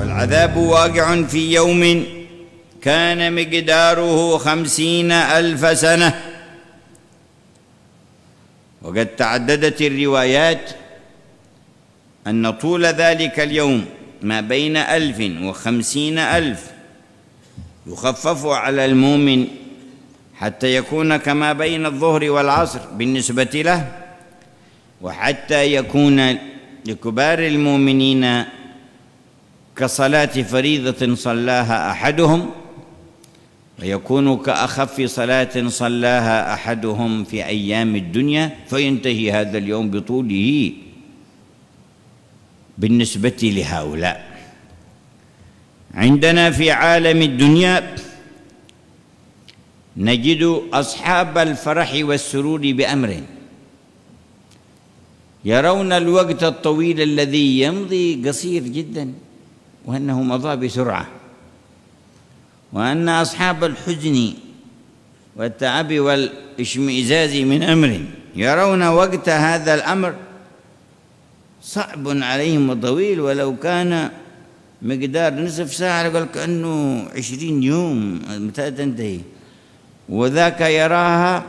والعذاب واقع في يوم كان مقداره خمسين ألف سنة وقد تعددت الروايات أن طول ذلك اليوم ما بين ألف وخمسين ألف يخفف على المؤمن حتى يكون كما بين الظهر والعصر بالنسبة له وحتى يكون لكبار المؤمنين كصلاة فريضة صلاها أحدهم ويكون كأخف صلاة صلاها أحدهم في أيام الدنيا فينتهي هذا اليوم بطوله بالنسبة لهؤلاء عندنا في عالم الدنيا نجد أصحاب الفرح والسرور بأمر يرون الوقت الطويل الذي يمضي قصير جداً وأنه مضى بسرعة وأن أصحاب الحزن والتعب والاشمئزاز من أمر يرون وقت هذا الأمر صعب عليهم وطويل ولو كان مقدار نصف ساعة قال كأنه عشرين يوم متى تنتهي وذاك يراها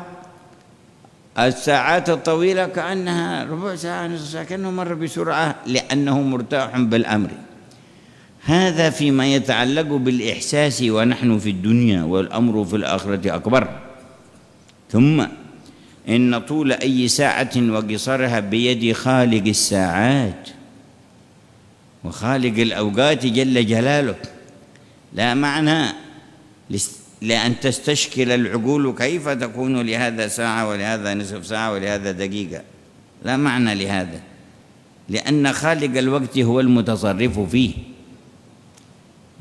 الساعات الطويلة كأنها ربع ساعة نصف ساعة كأنه مر بسرعة لأنه مرتاح بالأمر هذا فيما يتعلق بالإحساس ونحن في الدنيا والأمر في الآخرة أكبر ثم إن طول أي ساعة وقصرها بيد خالق الساعات وخالق الأوقات جل جلاله لا معنى لأن تستشكل العقول كيف تكون لهذا ساعة ولهذا نصف ساعة ولهذا دقيقة لا معنى لهذا لأن خالق الوقت هو المتصرف فيه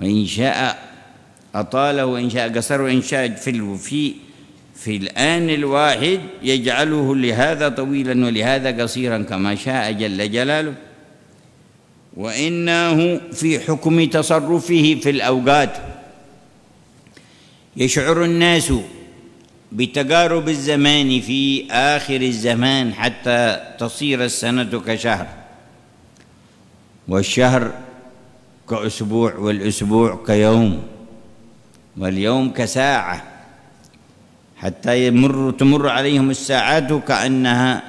وإن شاء أطاله وإن شاء قصره وإن شاء أجفله في في الآن الواحد يجعله لهذا طويلا ولهذا قصيرا كما شاء جل جلاله وإنه في حكم تصرفه في الأوقات يشعر الناس بتقارب الزمان في آخر الزمان حتى تصير السنة كشهر والشهر كأسبوع والأسبوع كيوم واليوم كساعة حتى يمر تمر عليهم الساعات كأنها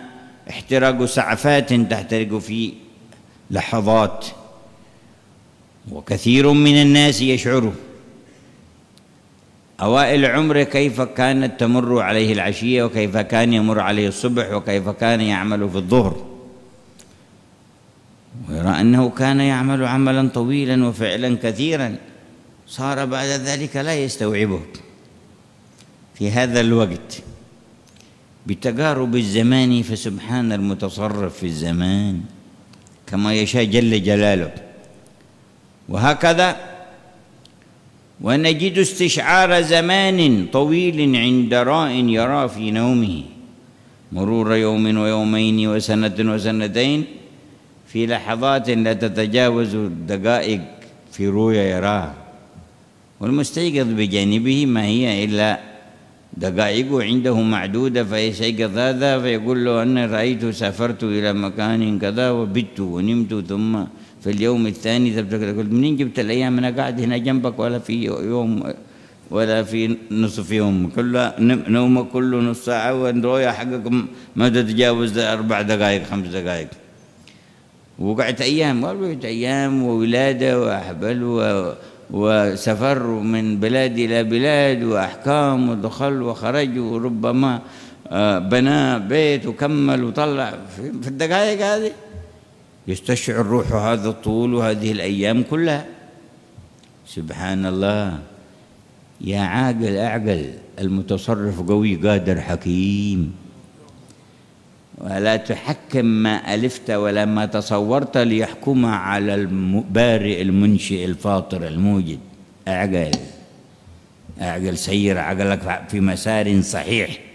احتراق سعفات تحترق في لحظات وكثير من الناس يشعر أوائل عمره كيف كانت تمر عليه العشية وكيف كان يمر عليه الصبح وكيف كان يعمل في الظهر ويرى أنه كان يعمل عملا طويلا وفعلا كثيرا صار بعد ذلك لا يستوعبه في هذا الوقت بتجارب الزمان فسبحان المتصرف في الزمان كما يشاء جل جلاله وهكذا ونجد استشعار زمان طويل عند راء يرى في نومه مرور يوم ويومين وسنة وسنتين في لحظات لا تتجاوز دقائق في رؤيا يراها والمستيقظ بجانبه ما هي إلا دقائقه عنده معدودة فيستيقظ هذا فيقول له أن رأيت سافرت إلى مكان كذا وبت ونمت ثم في اليوم الثاني تقول منين جبت الأيام أنا قاعد هنا جنبك ولا في يوم ولا في نصف يوم كل نومك كله نص ساعة والرؤيا حقك ما تتجاوز أربع دقائق خمس دقائق وقعت أيام وقعت أيام وولادة وأحبل و... وسفر من بلاد إلى بلاد وأحكام ودخل وخرج وربما آه، بنى بيت وكمل وطلع في الدقائق هذه يستشعر روحه هذا الطول وهذه الأيام كلها سبحان الله يا عاقل أعقل المتصرف قوي قادر حكيم ولا تحكم ما ألفت ولا ما تصورت ليحكم على البارئ المنشئ الفاطر الموجد أعجل أعجل سير عجلك في مسار صحيح